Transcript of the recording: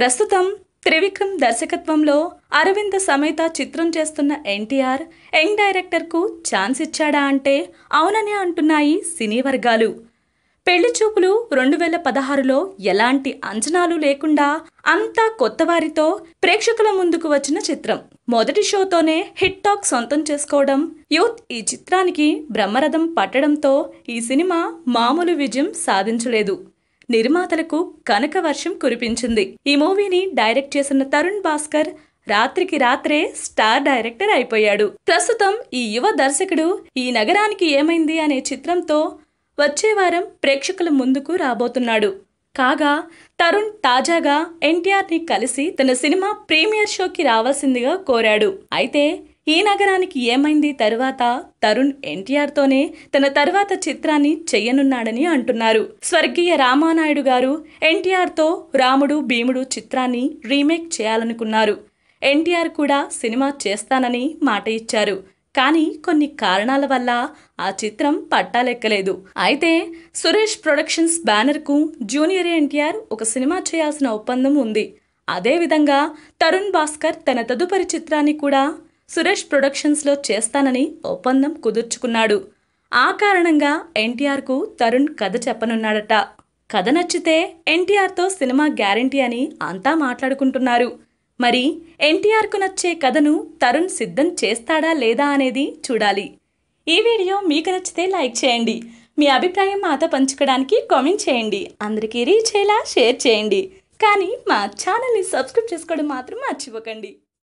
ప్రస్తుతం త్రివిక్రమ్ దర్శకత్వంలో అరవింద సమేత చిత్రం చేస్తున్న ఎన్టీఆర్ యంగ్ డైరెక్టర్కు ఛాన్స్ ఇచ్చాడా అంటే అవుననే అంటున్నాయి సినీ వర్గాలు పెళ్లి చూపులు రెండు వేల పదహారులో ఎలాంటి అంచనాలు లేకుండా అంతా కొత్త వారితో ప్రేక్షకుల ముందుకు వచ్చిన చిత్రం మొదటి షోతోనే హిట్ టాక్ సొంతం చేసుకోవడం యూత్ ఈ చిత్రానికి బ్రహ్మరథం పట్టడంతో ఈ సినిమా మామూలు విజయం సాధించలేదు నిర్మాతలకు కనక వర్షం కురిపించింది ఈ మూవీని డైరెక్ట్ చేసిన తరుణ్ భాస్కర్ రాత్రికి రాత్రే స్టార్ డైరెక్టర్ అయిపోయాడు ప్రస్తుతం ఈ యువ దర్శకుడు ఈ నగరానికి ఏమైంది అనే చిత్రంతో వచ్చే వారం ప్రేక్షకుల ముందుకు రాబోతున్నాడు కాగా తరుణ్ తాజాగా ఎన్టీఆర్ని కలిసి తన సినిమా ప్రీమియర్ షోకి రావాల్సిందిగా కోరాడు అయితే ఈ నగరానికి ఏమైంది తర్వాత తరుణ్ ఎన్టీఆర్తోనే తన తర్వాత చిత్రాన్ని చేయనున్నాడని అంటున్నారు స్వర్గీయ రామానాయుడు గారు ఎన్టీఆర్తో రాముడు భీముడు చిత్రాన్ని రీమేక్ చేయాలనుకున్నారు ఎన్టీఆర్ కూడా సినిమా చేస్తానని మాట ఇచ్చారు కానీ కొన్ని కారణాల వల్ల ఆ చిత్రం పట్టాలెక్కలేదు అయితే సురేష్ ప్రొడక్షన్స్ బ్యానర్కు జూనియర్ ఎన్టీఆర్ ఒక సినిమా చేయాల్సిన ఒప్పందం ఉంది అదేవిధంగా తరుణ్ భాస్కర్ తన తదుపరి చిత్రాన్ని కూడా సురేష్ ప్రొడక్షన్స్లో చేస్తానని ఒప్పందం కుదుర్చుకున్నాడు ఆ కారణంగా ఎన్టీఆర్కు తరుణ్ కథ చెప్పనున్నాడట కథ నచ్చితే ఎన్టీఆర్తో సినిమా గ్యారంటీ అని అంతా మాట్లాడుకుంటున్నారు మరి ఎన్టీఆర్కు నచ్చే కథను తరుణ్ సిద్ధం చేస్తాడా లేదా అనేది చూడాలి ఈ వీడియో మీకు నచ్చితే లైక్ చేయండి మీ అభిప్రాయం మాతో పంచుకోవడానికి కామెంట్ చేయండి అందరికీ రీచ్ అయ్యేలా షేర్ చేయండి కానీ మా ఛానల్ని సబ్స్క్రైబ్ చేసుకోవడం మాత్రం మర్చిపోకండి